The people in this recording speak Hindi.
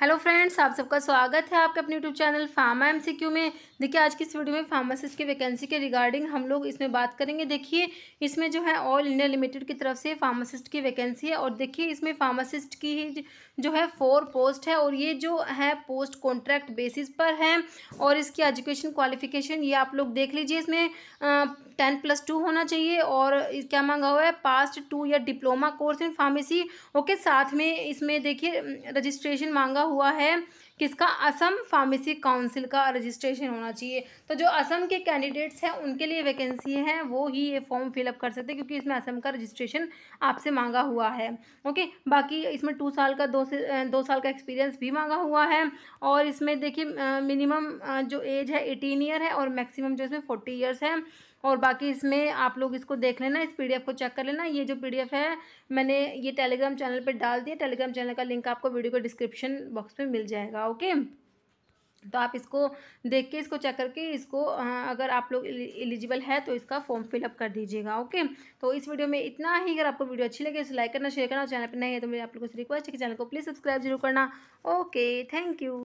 हेलो फ्रेंड्स आप सबका स्वागत है आपके अपने यूट्यूब चैनल फार्मा एमसीक्यू में देखिए आज की इस वीडियो में फार्मासिस्ट की वैकेंसी के रिगार्डिंग हम लोग इसमें बात करेंगे देखिए इसमें जो है ऑल इंडिया लिमिटेड की तरफ से फार्मासिस्ट की वैकेंसी है और देखिए इसमें फार्मासिस्ट की ही जो है फोर पोस्ट है और ये जो है पोस्ट कॉन्ट्रैक्ट बेसिस पर है और इसकी एजुकेशन क्वालिफिकेशन ये आप लोग देख लीजिए इसमें टेन प्लस टू होना चाहिए और क्या मांगा हुआ है पास्ट टू या diploma course in pharmacy okay साथ में इसमें देखिए रजिस्ट्रेशन मांगा हुआ है किसका असम फार्मेसी काउंसिल का रजिस्ट्रेशन होना चाहिए तो जो असम के कैंडिडेट्स हैं उनके लिए वैकेंसी है वो ही ये फॉर्म फिलअप कर सकते हैं क्योंकि इसमें असम का रजिस्ट्रेशन आपसे मांगा हुआ है ओके बाकी इसमें टू साल का दो से दो साल का एक्सपीरियंस भी मांगा हुआ है और इसमें देखिए मिनिमम जो एज है एटीन ईयर है और मैक्सिमम जो इसमें फोर्टी ईयर्स है और बाकी इसमें आप लोग इसको देख लेना इस पीडीएफ को चेक कर लेना ये जो पीडीएफ है मैंने ये टेलीग्राम चैनल पर डाल दिया टेलीग्राम चैनल का लिंक आपको वीडियो को डिस्क्रिप्शन बॉक्स में मिल जाएगा ओके तो आप इसको देख के इसको चेक करके इसको अगर आप लोग एलिजिबल है तो इसका फॉर्म फिलअप कर दीजिएगा ओके तो इस वीडियो में इतना ही अगर आपको वीडियो अच्छी लगे तो लाइक करना शेयर करना चैनल पर नहीं है तो मेरे आप लोगों से रिक्वेस्ट है कि चैनल को प्लीज़ सब्सक्राइब जरूर करना ओके थैंक यू